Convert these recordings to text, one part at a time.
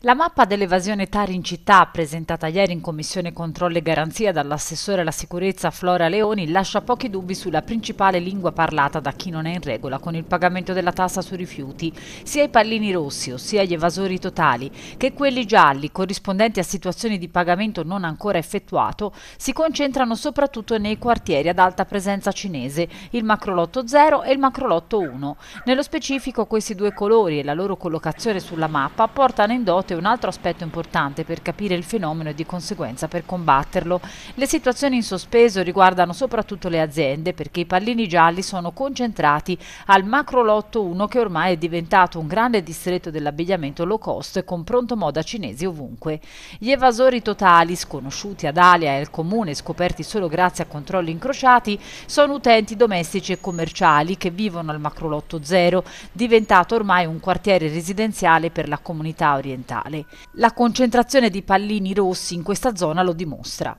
La mappa dell'evasione TARI in città, presentata ieri in Commissione Controllo e Garanzia dall'assessore alla sicurezza Flora Leoni, lascia pochi dubbi sulla principale lingua parlata da chi non è in regola con il pagamento della tassa sui rifiuti, sia i pallini rossi, ossia gli evasori totali, che quelli gialli, corrispondenti a situazioni di pagamento non ancora effettuato, si concentrano soprattutto nei quartieri ad alta presenza cinese, il macrolotto 0 e il macrolotto 1. Nello specifico questi due colori e la loro collocazione sulla mappa portano in dote è un altro aspetto importante per capire il fenomeno e di conseguenza per combatterlo. Le situazioni in sospeso riguardano soprattutto le aziende perché i pallini gialli sono concentrati al macro lotto 1 che ormai è diventato un grande distretto dell'abbigliamento low cost con pronto moda cinesi ovunque. Gli evasori totali, sconosciuti ad Alia e al comune, scoperti solo grazie a controlli incrociati, sono utenti domestici e commerciali che vivono al macro lotto 0, diventato ormai un quartiere residenziale per la comunità orientale vegetale. La concentrazione di pallini rossi in questa zona lo dimostra.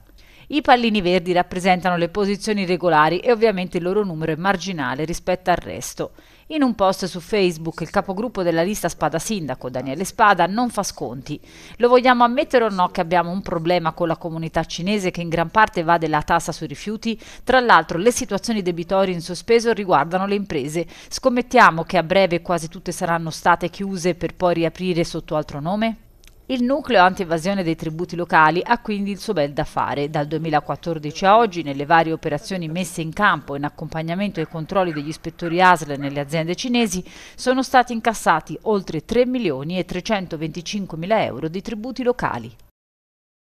I pallini verdi rappresentano le posizioni regolari e ovviamente il loro numero è marginale rispetto al resto. In un post su Facebook il capogruppo della lista Spada Sindaco, Daniele Spada, non fa sconti. Lo vogliamo ammettere o no che abbiamo un problema con la comunità cinese che in gran parte va della tassa sui rifiuti? Tra l'altro le situazioni debitorie in sospeso riguardano le imprese. Scommettiamo che a breve quasi tutte saranno state chiuse per poi riaprire sotto altro nome? Il nucleo anti-evasione dei tributi locali ha quindi il suo bel da fare. Dal 2014 a oggi, nelle varie operazioni messe in campo in accompagnamento ai controlli degli ispettori ASL nelle aziende cinesi, sono stati incassati oltre 3 milioni e 325 mila euro di tributi locali.